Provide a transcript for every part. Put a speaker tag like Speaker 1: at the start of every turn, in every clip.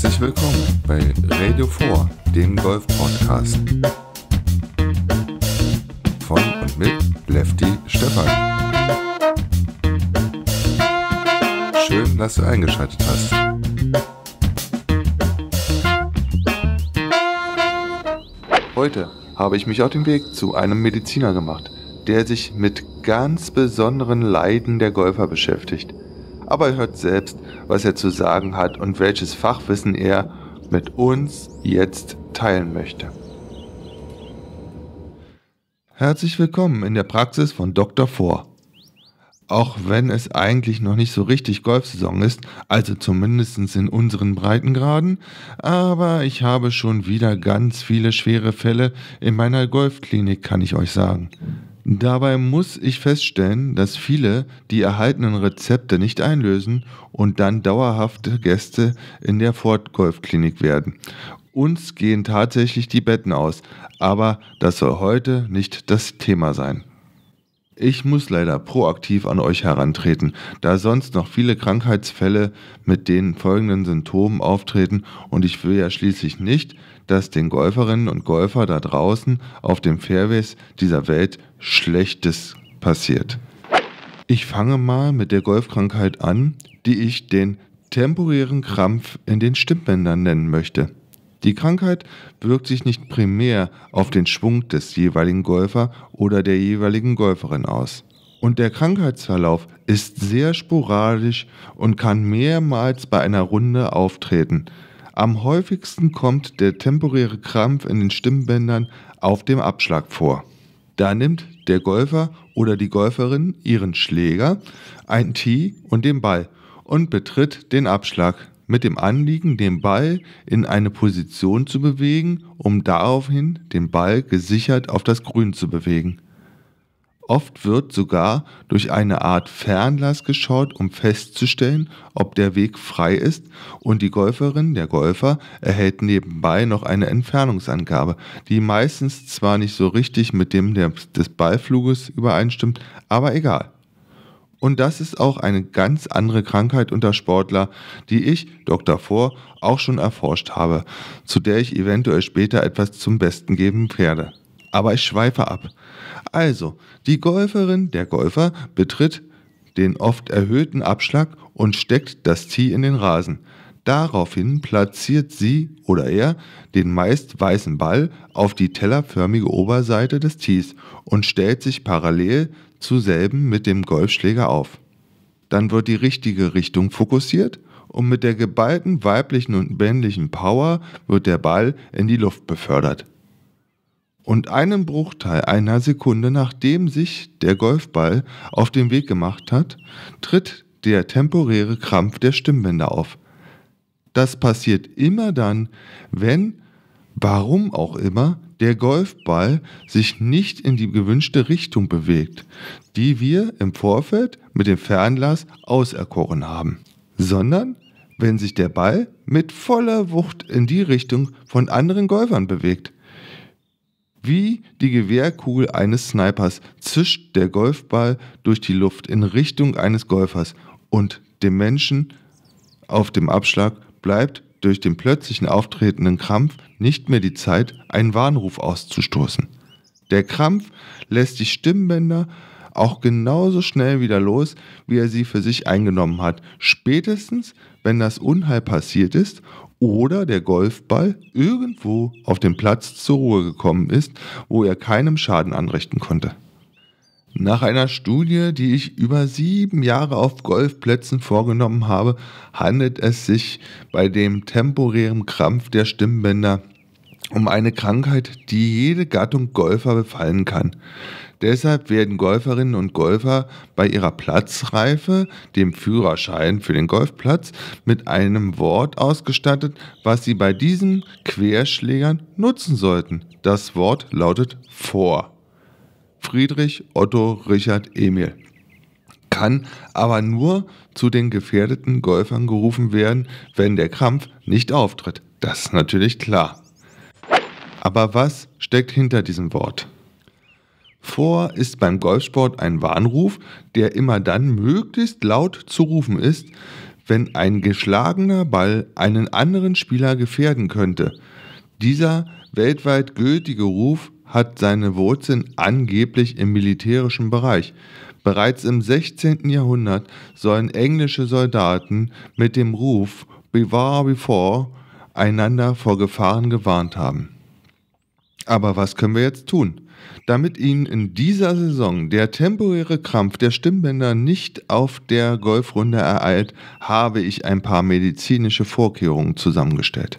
Speaker 1: Herzlich willkommen bei Radio 4, dem Golf-Podcast. Von und mit Lefty Stefan. Schön, dass du eingeschaltet hast. Heute habe ich mich auf den Weg zu einem Mediziner gemacht, der sich mit ganz besonderen Leiden der Golfer beschäftigt – aber hört selbst, was er zu sagen hat und welches Fachwissen er mit uns jetzt teilen möchte. Herzlich willkommen in der Praxis von Dr. Vor. Auch wenn es eigentlich noch nicht so richtig Golfsaison ist, also zumindest in unseren Breitengraden, aber ich habe schon wieder ganz viele schwere Fälle in meiner Golfklinik, kann ich euch sagen. Dabei muss ich feststellen, dass viele die erhaltenen Rezepte nicht einlösen und dann dauerhafte Gäste in der fortgolf werden. Uns gehen tatsächlich die Betten aus, aber das soll heute nicht das Thema sein. Ich muss leider proaktiv an euch herantreten, da sonst noch viele Krankheitsfälle mit den folgenden Symptomen auftreten und ich will ja schließlich nicht, dass den Golferinnen und Golfer da draußen auf dem Fairways dieser Welt Schlechtes passiert. Ich fange mal mit der Golfkrankheit an, die ich den temporären Krampf in den Stimmbändern nennen möchte. Die Krankheit wirkt sich nicht primär auf den Schwung des jeweiligen Golfer oder der jeweiligen Golferin aus. Und der Krankheitsverlauf ist sehr sporadisch und kann mehrmals bei einer Runde auftreten. Am häufigsten kommt der temporäre Krampf in den Stimmbändern auf dem Abschlag vor. Da nimmt der Golfer oder die Golferin ihren Schläger, ein Tee und den Ball und betritt den Abschlag mit dem Anliegen, den Ball in eine Position zu bewegen, um daraufhin den Ball gesichert auf das Grün zu bewegen. Oft wird sogar durch eine Art Fernlass geschaut, um festzustellen, ob der Weg frei ist und die Golferin, der Golfer, erhält nebenbei noch eine Entfernungsangabe, die meistens zwar nicht so richtig mit dem des Ballfluges übereinstimmt, aber egal. Und das ist auch eine ganz andere Krankheit unter Sportler, die ich, Dr. Vor, auch schon erforscht habe, zu der ich eventuell später etwas zum Besten geben werde. Aber ich schweife ab. Also, die Golferin, der Golfer betritt den oft erhöhten Abschlag und steckt das Tee in den Rasen. Daraufhin platziert sie oder er den meist weißen Ball auf die tellerförmige Oberseite des Tees und stellt sich parallel zu selben mit dem Golfschläger auf. Dann wird die richtige Richtung fokussiert und mit der geballten weiblichen und männlichen Power wird der Ball in die Luft befördert. Und einen Bruchteil einer Sekunde nachdem sich der Golfball auf den Weg gemacht hat, tritt der temporäre Krampf der Stimmbänder auf. Das passiert immer dann, wenn, warum auch immer, der Golfball sich nicht in die gewünschte Richtung bewegt, die wir im Vorfeld mit dem Fernlass auserkoren haben, sondern wenn sich der Ball mit voller Wucht in die Richtung von anderen Golfern bewegt. Wie die Gewehrkugel eines Snipers zischt der Golfball durch die Luft in Richtung eines Golfers und dem Menschen auf dem Abschlag bleibt durch den plötzlichen auftretenden Krampf nicht mehr die Zeit, einen Warnruf auszustoßen. Der Krampf lässt die Stimmbänder auch genauso schnell wieder los, wie er sie für sich eingenommen hat, spätestens wenn das Unheil passiert ist oder der Golfball irgendwo auf dem Platz zur Ruhe gekommen ist, wo er keinem Schaden anrichten konnte. Nach einer Studie, die ich über sieben Jahre auf Golfplätzen vorgenommen habe, handelt es sich bei dem temporären Krampf der Stimmbänder um eine Krankheit, die jede Gattung Golfer befallen kann. Deshalb werden Golferinnen und Golfer bei ihrer Platzreife, dem Führerschein für den Golfplatz, mit einem Wort ausgestattet, was sie bei diesen Querschlägern nutzen sollten. Das Wort lautet vor. Friedrich, Otto, Richard, Emil. Kann aber nur zu den gefährdeten Golfern gerufen werden, wenn der Krampf nicht auftritt. Das ist natürlich klar. Aber was steckt hinter diesem Wort? Vor ist beim Golfsport ein Warnruf, der immer dann möglichst laut zu rufen ist, wenn ein geschlagener Ball einen anderen Spieler gefährden könnte. Dieser weltweit gültige Ruf hat seine Wurzeln angeblich im militärischen Bereich. Bereits im 16. Jahrhundert sollen englische Soldaten mit dem Ruf Beware Before einander vor Gefahren gewarnt haben. Aber was können wir jetzt tun? Damit Ihnen in dieser Saison der temporäre Krampf der Stimmbänder nicht auf der Golfrunde ereilt, habe ich ein paar medizinische Vorkehrungen zusammengestellt.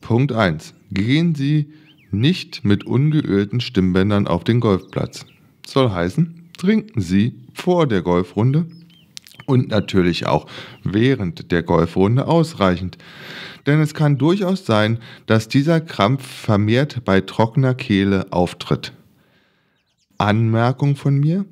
Speaker 1: Punkt 1. Gehen Sie nicht mit ungeölten Stimmbändern auf den Golfplatz. Soll heißen, trinken Sie vor der Golfrunde und natürlich auch während der Golfrunde ausreichend. Denn es kann durchaus sein, dass dieser Krampf vermehrt bei trockener Kehle auftritt. Anmerkung von mir,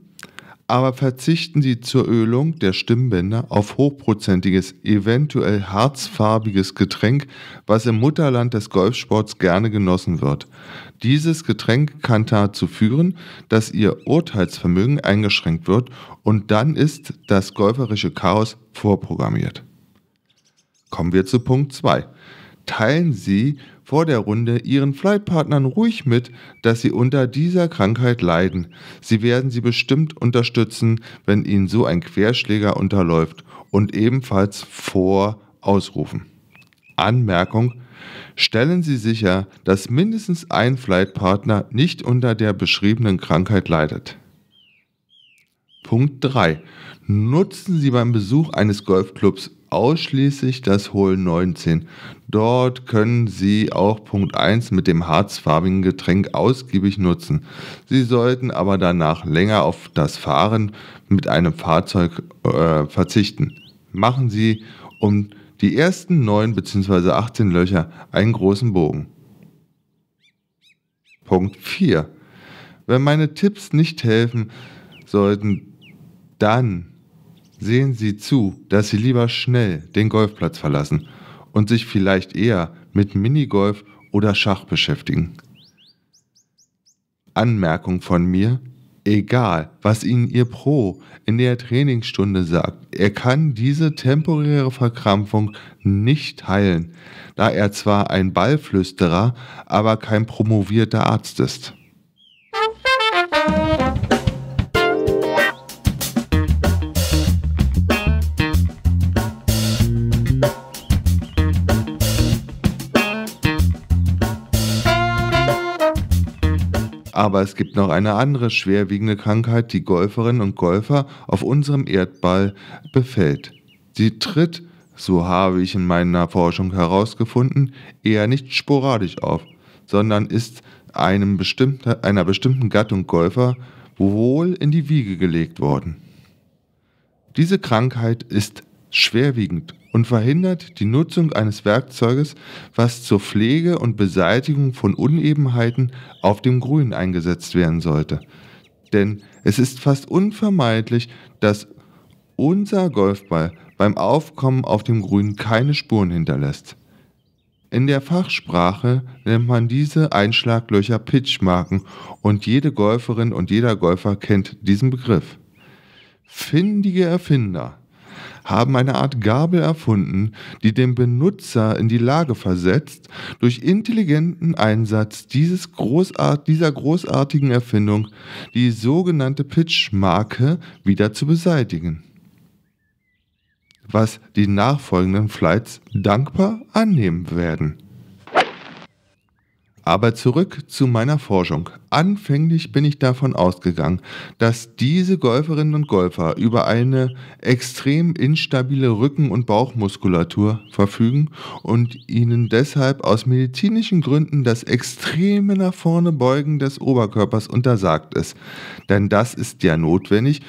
Speaker 1: aber verzichten Sie zur Ölung der Stimmbänder auf hochprozentiges, eventuell harzfarbiges Getränk, was im Mutterland des Golfsports gerne genossen wird. Dieses Getränk kann dazu führen, dass Ihr Urteilsvermögen eingeschränkt wird und dann ist das golferische Chaos vorprogrammiert. Kommen wir zu Punkt 2. Teilen Sie vor der Runde Ihren Flightpartnern ruhig mit, dass Sie unter dieser Krankheit leiden. Sie werden Sie bestimmt unterstützen, wenn Ihnen so ein Querschläger unterläuft und ebenfalls vor ausrufen. Anmerkung. Stellen Sie sicher, dass mindestens ein Flightpartner nicht unter der beschriebenen Krankheit leidet. Punkt 3. Nutzen Sie beim Besuch eines Golfclubs ausschließlich das Holen 19. Dort können Sie auch Punkt 1 mit dem harzfarbigen Getränk ausgiebig nutzen. Sie sollten aber danach länger auf das Fahren mit einem Fahrzeug äh, verzichten. Machen Sie um die ersten 9 bzw. 18 Löcher einen großen Bogen. Punkt 4. Wenn meine Tipps nicht helfen sollten, dann sehen Sie zu, dass Sie lieber schnell den Golfplatz verlassen und sich vielleicht eher mit Minigolf oder Schach beschäftigen. Anmerkung von mir, egal was Ihnen Ihr Pro in der Trainingsstunde sagt, er kann diese temporäre Verkrampfung nicht heilen, da er zwar ein Ballflüsterer, aber kein promovierter Arzt ist. Aber es gibt noch eine andere schwerwiegende Krankheit, die Golferinnen und Golfer auf unserem Erdball befällt. Sie tritt, so habe ich in meiner Forschung herausgefunden, eher nicht sporadisch auf, sondern ist einem bestimmten, einer bestimmten Gattung Golfer wohl in die Wiege gelegt worden. Diese Krankheit ist schwerwiegend und verhindert die Nutzung eines Werkzeuges, was zur Pflege und Beseitigung von Unebenheiten auf dem Grün eingesetzt werden sollte. Denn es ist fast unvermeidlich, dass unser Golfball beim Aufkommen auf dem Grün keine Spuren hinterlässt. In der Fachsprache nennt man diese Einschlaglöcher Pitchmarken und jede Golferin und jeder Golfer kennt diesen Begriff. Findige Erfinder haben eine Art Gabel erfunden, die den Benutzer in die Lage versetzt, durch intelligenten Einsatz dieses Großart dieser großartigen Erfindung die sogenannte Pitch-Marke wieder zu beseitigen. Was die nachfolgenden Flights dankbar annehmen werden. Aber zurück zu meiner Forschung. Anfänglich bin ich davon ausgegangen, dass diese Golferinnen und Golfer über eine extrem instabile Rücken- und Bauchmuskulatur verfügen und ihnen deshalb aus medizinischen Gründen das extreme nach vorne beugen des Oberkörpers untersagt ist. Denn das ist ja notwendig,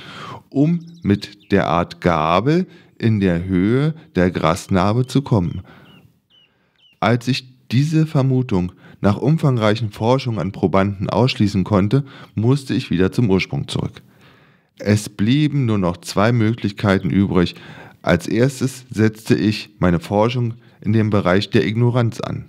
Speaker 1: um mit der Art Gabel in der Höhe der Grasnarbe zu kommen. Als ich diese Vermutung nach umfangreichen Forschungen an Probanden ausschließen konnte, musste ich wieder zum Ursprung zurück. Es blieben nur noch zwei Möglichkeiten übrig. Als erstes setzte ich meine Forschung in dem Bereich der Ignoranz an.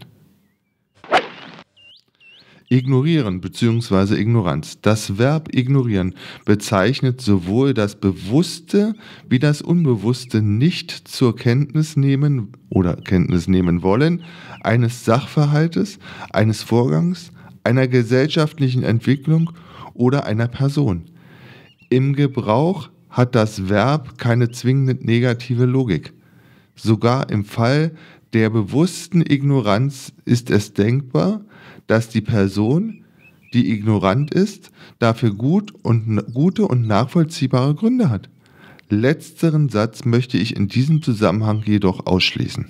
Speaker 1: Ignorieren bzw. Ignoranz. Das Verb ignorieren bezeichnet sowohl das bewusste wie das unbewusste nicht zur Kenntnis nehmen oder Kenntnis nehmen wollen eines Sachverhaltes, eines Vorgangs, einer gesellschaftlichen Entwicklung oder einer Person. Im Gebrauch hat das Verb keine zwingende negative Logik. Sogar im Fall der bewussten Ignoranz ist es denkbar, dass die Person, die ignorant ist, dafür gut und, gute und nachvollziehbare Gründe hat. Letzteren Satz möchte ich in diesem Zusammenhang jedoch ausschließen.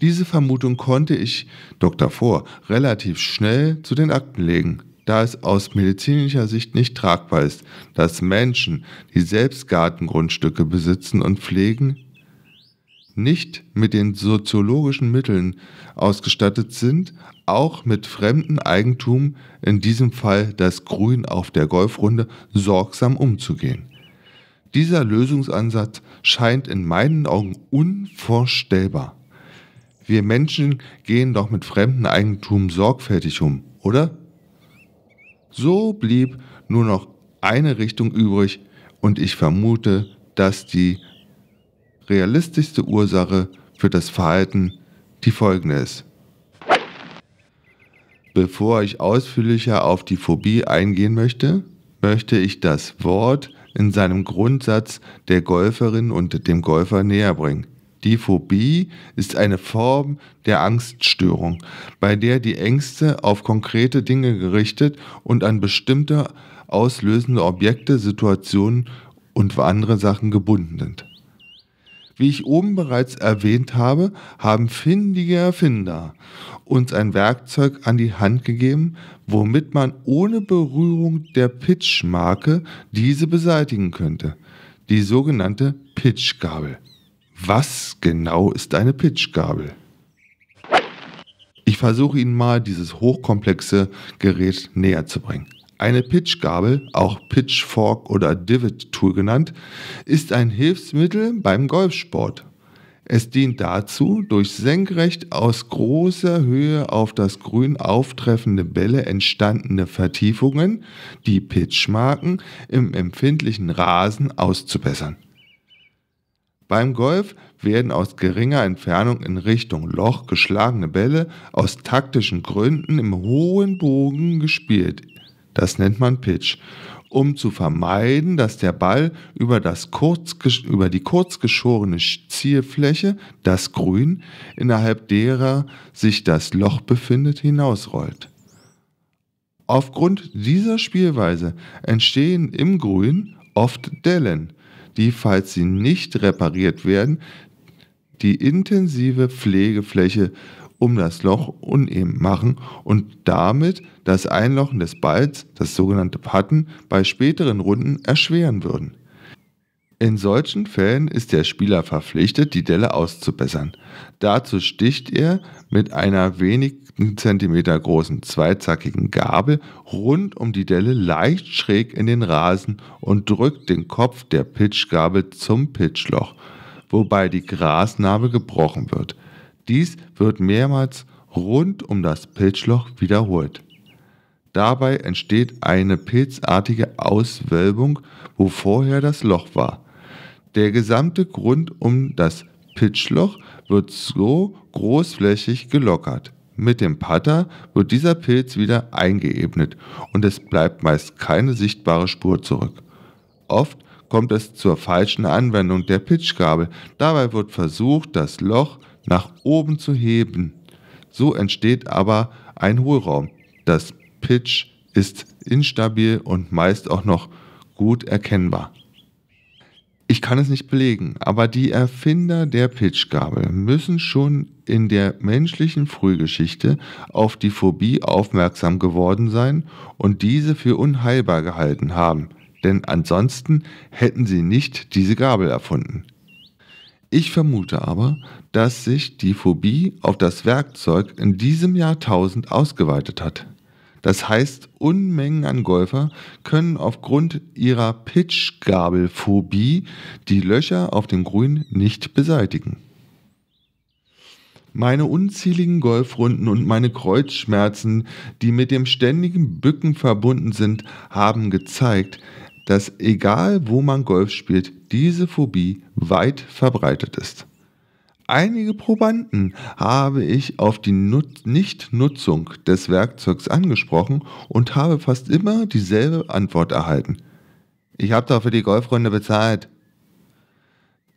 Speaker 1: Diese Vermutung konnte ich, Dr. Vor, relativ schnell zu den Akten legen, da es aus medizinischer Sicht nicht tragbar ist, dass Menschen, die selbst Gartengrundstücke besitzen und pflegen, nicht mit den soziologischen Mitteln ausgestattet sind, auch mit fremdem Eigentum, in diesem Fall das Grün auf der Golfrunde, sorgsam umzugehen. Dieser Lösungsansatz scheint in meinen Augen unvorstellbar. Wir Menschen gehen doch mit fremdem Eigentum sorgfältig um, oder? So blieb nur noch eine Richtung übrig und ich vermute, dass die realistischste Ursache für das Verhalten die folgende ist. Bevor ich ausführlicher auf die Phobie eingehen möchte, möchte ich das Wort in seinem Grundsatz der Golferin und dem Golfer näher bringen. Die Phobie ist eine Form der Angststörung, bei der die Ängste auf konkrete Dinge gerichtet und an bestimmte auslösende Objekte, Situationen und andere Sachen gebunden sind. Wie ich oben bereits erwähnt habe, haben findige Erfinder uns ein Werkzeug an die Hand gegeben, womit man ohne Berührung der Pitch-Marke diese beseitigen könnte. Die sogenannte Pitch-Gabel. Was genau ist eine Pitch-Gabel? Ich versuche Ihnen mal dieses hochkomplexe Gerät näher zu bringen. Eine Pitchgabel, auch Pitchfork oder Divot-Tool genannt, ist ein Hilfsmittel beim Golfsport. Es dient dazu, durch senkrecht aus großer Höhe auf das Grün auftreffende Bälle entstandene Vertiefungen, die Pitchmarken, im empfindlichen Rasen auszubessern. Beim Golf werden aus geringer Entfernung in Richtung Loch geschlagene Bälle aus taktischen Gründen im hohen Bogen gespielt, das nennt man Pitch. Um zu vermeiden, dass der Ball über, das kurz, über die kurzgeschorene Zielfläche, das Grün, innerhalb derer sich das Loch befindet, hinausrollt. Aufgrund dieser Spielweise entstehen im Grün oft Dellen, die, falls sie nicht repariert werden, die intensive Pflegefläche um das Loch uneben machen und damit das Einlochen des Balls, das sogenannte Patten, bei späteren Runden erschweren würden. In solchen Fällen ist der Spieler verpflichtet, die Delle auszubessern. Dazu sticht er mit einer wenigen Zentimeter großen zweizackigen Gabel rund um die Delle leicht schräg in den Rasen und drückt den Kopf der Pitchgabel zum Pitchloch, wobei die Grasnarbe gebrochen wird. Dies wird mehrmals rund um das Pilzloch wiederholt. Dabei entsteht eine pilzartige Auswölbung, wo vorher das Loch war. Der gesamte Grund um das Pitchloch wird so großflächig gelockert. Mit dem Putter wird dieser Pilz wieder eingeebnet und es bleibt meist keine sichtbare Spur zurück. Oft kommt es zur falschen Anwendung der Pitchgabel. Dabei wird versucht, das Loch zu nach oben zu heben. So entsteht aber ein Hohlraum. Das Pitch ist instabil und meist auch noch gut erkennbar. Ich kann es nicht belegen, aber die Erfinder der Pitchgabel müssen schon in der menschlichen Frühgeschichte auf die Phobie aufmerksam geworden sein und diese für unheilbar gehalten haben, denn ansonsten hätten sie nicht diese Gabel erfunden. Ich vermute aber, dass sich die Phobie auf das Werkzeug in diesem Jahrtausend ausgeweitet hat. Das heißt, Unmengen an Golfer können aufgrund ihrer Pitchgabelphobie die Löcher auf dem Grün nicht beseitigen. Meine unzähligen Golfrunden und meine Kreuzschmerzen, die mit dem ständigen Bücken verbunden sind, haben gezeigt, dass egal wo man Golf spielt, diese Phobie weit verbreitet ist. Einige Probanden habe ich auf die Nut Nichtnutzung des Werkzeugs angesprochen und habe fast immer dieselbe Antwort erhalten. Ich habe doch für die Golfrunde bezahlt.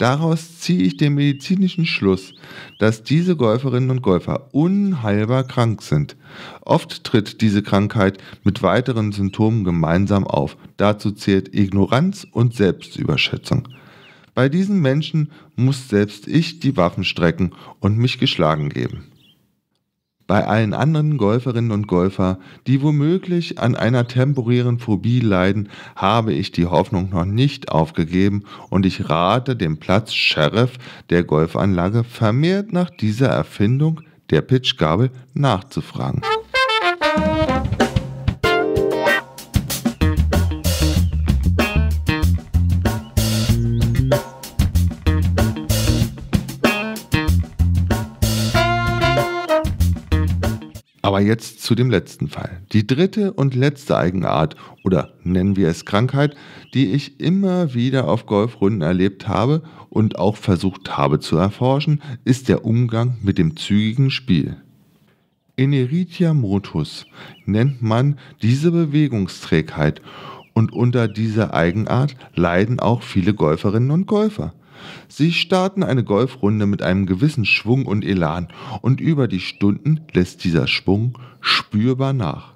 Speaker 1: Daraus ziehe ich den medizinischen Schluss, dass diese Golferinnen und Golfer unheilbar krank sind. Oft tritt diese Krankheit mit weiteren Symptomen gemeinsam auf. Dazu zählt Ignoranz und Selbstüberschätzung. Bei diesen Menschen muss selbst ich die Waffen strecken und mich geschlagen geben bei allen anderen Golferinnen und Golfer, die womöglich an einer temporären Phobie leiden, habe ich die Hoffnung noch nicht aufgegeben und ich rate dem Platz Sheriff der Golfanlage vermehrt nach dieser Erfindung der Pitchgabel nachzufragen. Aber jetzt zu dem letzten Fall. Die dritte und letzte Eigenart oder nennen wir es Krankheit, die ich immer wieder auf Golfrunden erlebt habe und auch versucht habe zu erforschen, ist der Umgang mit dem zügigen Spiel. Ineritia motus nennt man diese Bewegungsträgheit und unter dieser Eigenart leiden auch viele Golferinnen und Golfer. Sie starten eine Golfrunde mit einem gewissen Schwung und Elan und über die Stunden lässt dieser Schwung spürbar nach.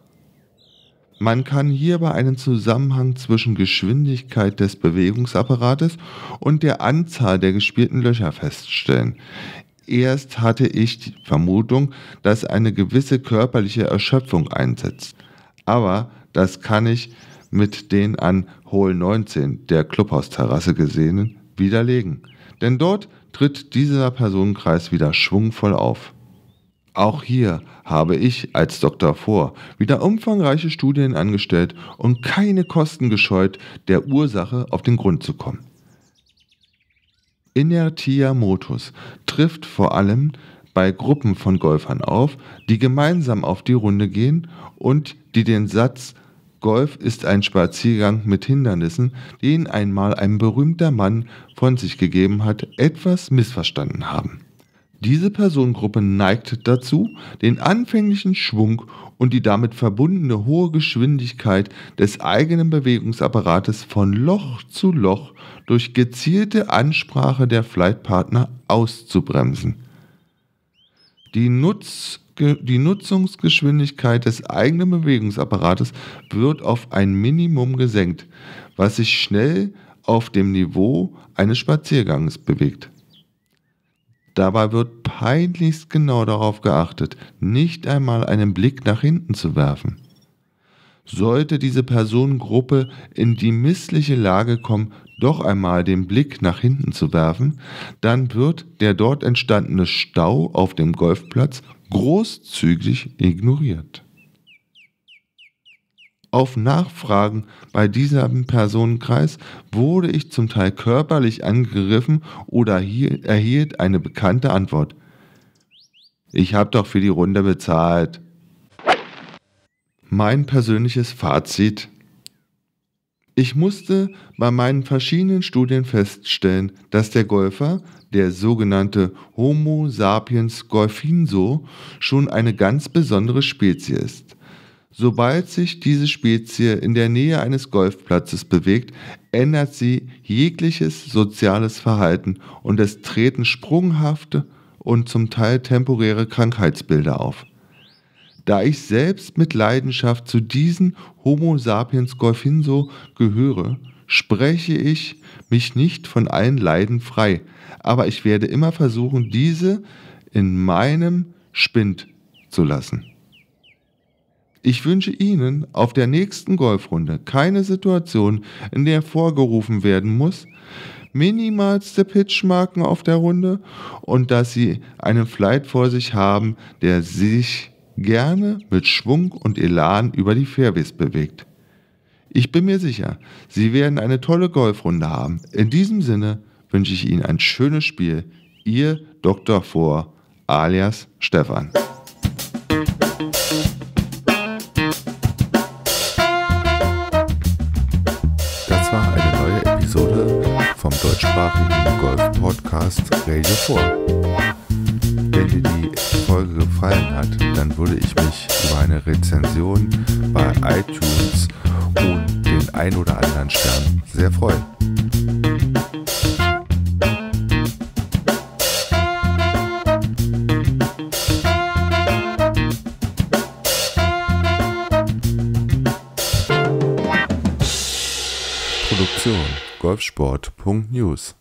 Speaker 1: Man kann hierbei einen Zusammenhang zwischen Geschwindigkeit des Bewegungsapparates und der Anzahl der gespielten Löcher feststellen. Erst hatte ich die Vermutung, dass eine gewisse körperliche Erschöpfung einsetzt. Aber das kann ich mit den an Hohl 19 der Clubhausterrasse gesehenen widerlegen. Denn dort tritt dieser Personenkreis wieder schwungvoll auf. Auch hier habe ich als Doktor Vor wieder umfangreiche Studien angestellt und keine Kosten gescheut, der Ursache auf den Grund zu kommen. Inertia motus trifft vor allem bei Gruppen von Golfern auf, die gemeinsam auf die Runde gehen und die den Satz Golf ist ein Spaziergang mit Hindernissen, den einmal ein berühmter Mann von sich gegeben hat, etwas missverstanden haben. Diese Personengruppe neigt dazu, den anfänglichen Schwung und die damit verbundene hohe Geschwindigkeit des eigenen Bewegungsapparates von Loch zu Loch durch gezielte Ansprache der Flightpartner auszubremsen. Die Nutz- die Nutzungsgeschwindigkeit des eigenen Bewegungsapparates wird auf ein Minimum gesenkt, was sich schnell auf dem Niveau eines Spaziergangs bewegt. Dabei wird peinlichst genau darauf geachtet, nicht einmal einen Blick nach hinten zu werfen. Sollte diese Personengruppe in die missliche Lage kommen, doch einmal den Blick nach hinten zu werfen, dann wird der dort entstandene Stau auf dem Golfplatz großzügig ignoriert. Auf Nachfragen bei diesem Personenkreis wurde ich zum Teil körperlich angegriffen oder erhielt eine bekannte Antwort. Ich habe doch für die Runde bezahlt. Mein persönliches Fazit ich musste bei meinen verschiedenen Studien feststellen, dass der Golfer, der sogenannte Homo sapiens golfinso, schon eine ganz besondere Spezie ist. Sobald sich diese Spezie in der Nähe eines Golfplatzes bewegt, ändert sie jegliches soziales Verhalten und es treten sprunghafte und zum Teil temporäre Krankheitsbilder auf da ich selbst mit Leidenschaft zu diesen Homo sapiens Golfinso gehöre, spreche ich mich nicht von allen Leiden frei, aber ich werde immer versuchen, diese in meinem Spind zu lassen. Ich wünsche Ihnen auf der nächsten Golfrunde keine Situation, in der vorgerufen werden muss, minimalste Pitchmarken auf der Runde und dass Sie einen Flight vor sich haben, der sich gerne mit Schwung und Elan über die Fairways bewegt. Ich bin mir sicher, Sie werden eine tolle Golfrunde haben. In diesem Sinne wünsche ich Ihnen ein schönes Spiel. Ihr Dr. Vor, alias Stefan. Das war eine neue Episode vom deutschsprachigen Golf-Podcast Radio 4. Folge gefallen hat, dann würde ich mich über eine Rezension bei iTunes und den ein oder anderen Stern sehr freuen. Produktion golfsport.news